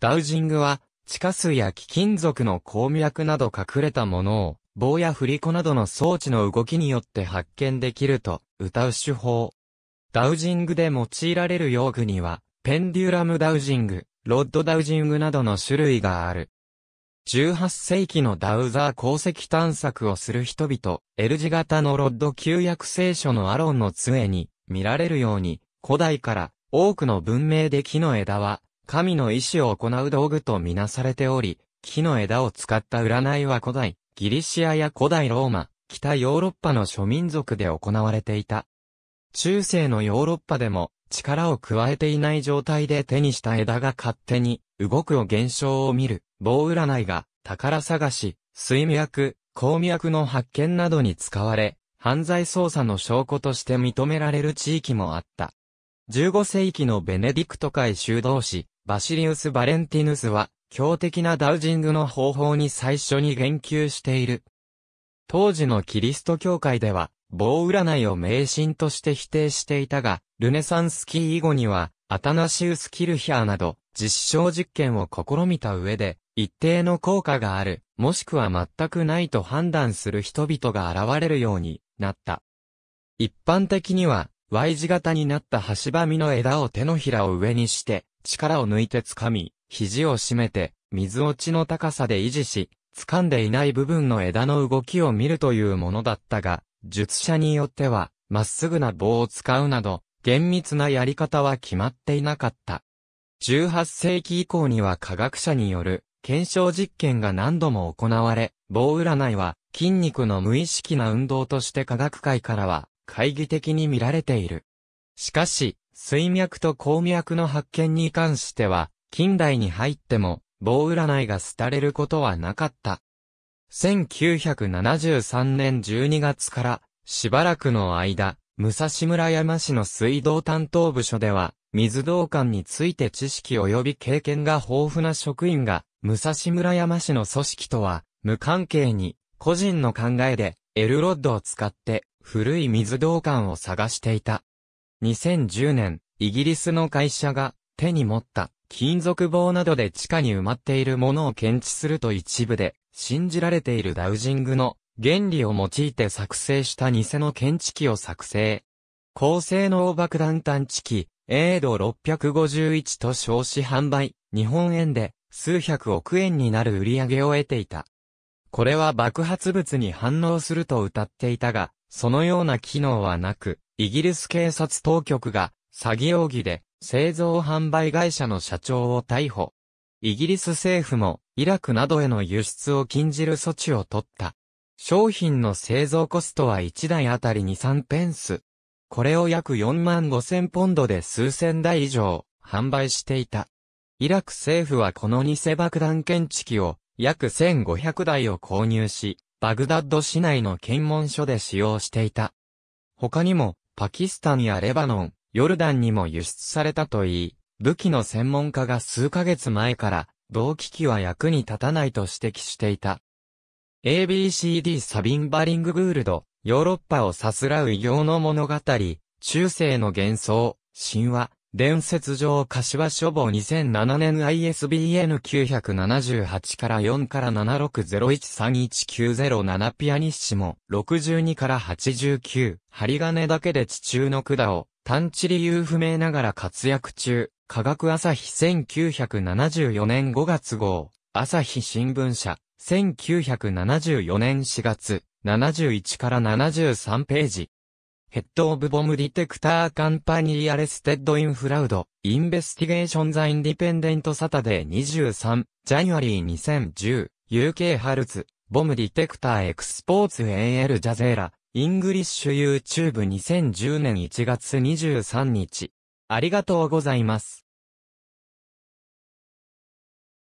ダウジングは、地下水や貴金属の鉱脈など隠れたものを、棒や振り子などの装置の動きによって発見できると、歌う手法。ダウジングで用いられる用具には、ペンデュラムダウジング、ロッドダウジングなどの種類がある。18世紀のダウザー鉱石探索をする人々、L 字型のロッド旧約聖書のアロンの杖に見られるように、古代から多くの文明で木の枝は神の意志を行う道具とみなされており、木の枝を使った占いは古代、ギリシアや古代ローマ、北ヨーロッパの諸民族で行われていた。中世のヨーロッパでも、力を加えていない状態で手にした枝が勝手に、動くを現象を見る、棒占いが、宝探し、睡眠薬、鉱脈の発見などに使われ、犯罪捜査の証拠として認められる地域もあった。15世紀のベネディクト会修道士、バシリウス・バレンティヌスは、強敵なダウジングの方法に最初に言及している。当時のキリスト教会では、棒占いを迷信として否定していたが、ルネサンスキー以後には、アタナシウス・キルヒャーなど、実証実験を試みた上で、一定の効果がある、もしくは全くないと判断する人々が現れるようになった。一般的には、Y 字型になった端ばみの枝を手のひらを上にして、力を抜いて掴み、肘を締めて、水落ちの高さで維持し、掴んでいない部分の枝の動きを見るというものだったが、術者によっては、まっすぐな棒を使うなど、厳密なやり方は決まっていなかった。18世紀以降には科学者による検証実験が何度も行われ、棒占いは筋肉の無意識な運動として科学界からは懐疑的に見られている。しかし、水脈と鉱脈の発見に関しては、近代に入っても、棒占いが廃れることはなかった。1973年12月から、しばらくの間、武蔵村山市の水道担当部署では、水道管について知識及び経験が豊富な職員が、武蔵村山市の組織とは、無関係に、個人の考えで、エルロッドを使って、古い水道管を探していた。2010年、イギリスの会社が手に持った金属棒などで地下に埋まっているものを検知すると一部で信じられているダウジングの原理を用いて作成した偽の検知器を作成。高性能爆弾探知機、エード651と称し販売、日本円で数百億円になる売り上げを得ていた。これは爆発物に反応すると謳っていたが、そのような機能はなく、イギリス警察当局が詐欺容疑で製造販売会社の社長を逮捕。イギリス政府もイラクなどへの輸出を禁じる措置を取った。商品の製造コストは1台あたり2、3ペンス。これを約4万5千ポンドで数千台以上販売していた。イラク政府はこの偽爆弾検知器を約1500台を購入し、バグダッド市内の検問所で使用していた。他にもパキスタンやレバノン、ヨルダンにも輸出されたといい、武器の専門家が数ヶ月前から同機器は役に立たないと指摘していた。ABCD サビンバリンググールド、ヨーロッパをさすらう異形の物語、中世の幻想、神話、伝説上柏書房2007年 ISBN 978から4から760131907ピアニッシモ62から89針金だけで地中の管を探知理由不明ながら活躍中科学朝日1974年5月号朝日新聞社1974年4月71から73ページヘッドオブボムディテクターカンパニーアレステッドインフラウド、インベスティゲーションザインディペンデントサタデー23、ジャニュアリー2010、UK ハルツ、ボムディテクターエクスポーツ AL ジャゼーラ、イングリッシュ YouTube2010 年1月23日。ありがとうございます。